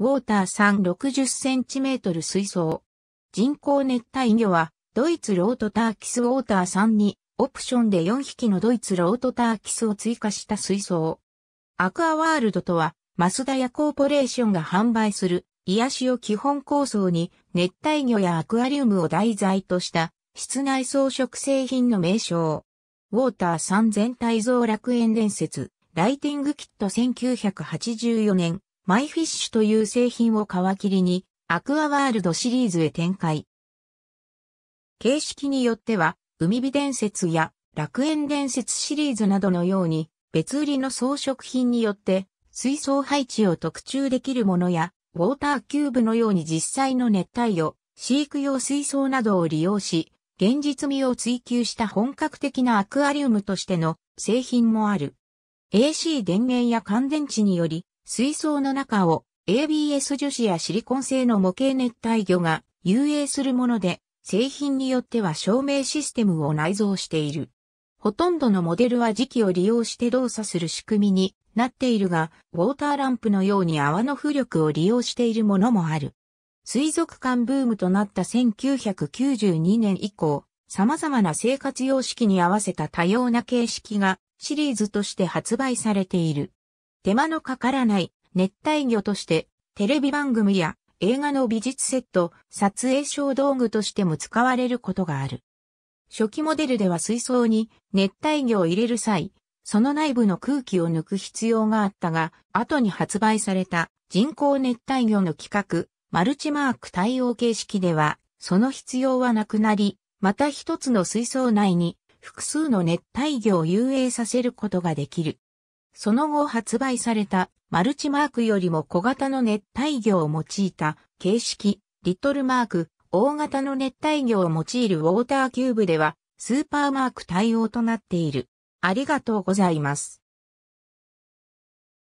ウォーター3 60cm 水槽。人工熱帯魚は、ドイツロートターキスウォーター3に、オプションで4匹のドイツロートターキスを追加した水槽。アクアワールドとは、マスダヤコーポレーションが販売する、癒しを基本構想に、熱帯魚やアクアリウムを題材とした、室内装飾製品の名称。ウォーター3全体像楽園伝説、ライティングキット1984年。マイフィッシュという製品を皮切りに、アクアワールドシリーズへ展開。形式によっては、海火伝説や楽園伝説シリーズなどのように、別売りの装飾品によって、水槽配置を特注できるものや、ウォーターキューブのように実際の熱帯魚、飼育用水槽などを利用し、現実味を追求した本格的なアクアリウムとしての製品もある。AC 電源や乾電池により、水槽の中を ABS 樹脂やシリコン製の模型熱帯魚が遊泳するもので、製品によっては照明システムを内蔵している。ほとんどのモデルは磁気を利用して動作する仕組みになっているが、ウォーターランプのように泡の浮力を利用しているものもある。水族館ブームとなった1992年以降、様々な生活様式に合わせた多様な形式がシリーズとして発売されている。手間のかからない熱帯魚として、テレビ番組や映画の美術セット、撮影小道具としても使われることがある。初期モデルでは水槽に熱帯魚を入れる際、その内部の空気を抜く必要があったが、後に発売された人工熱帯魚の規格、マルチマーク対応形式では、その必要はなくなり、また一つの水槽内に複数の熱帯魚を遊泳させることができる。その後発売されたマルチマークよりも小型の熱帯魚を用いた形式、リトルマーク、大型の熱帯魚を用いるウォーターキューブでは、スーパーマーク対応となっている。ありがとうございます。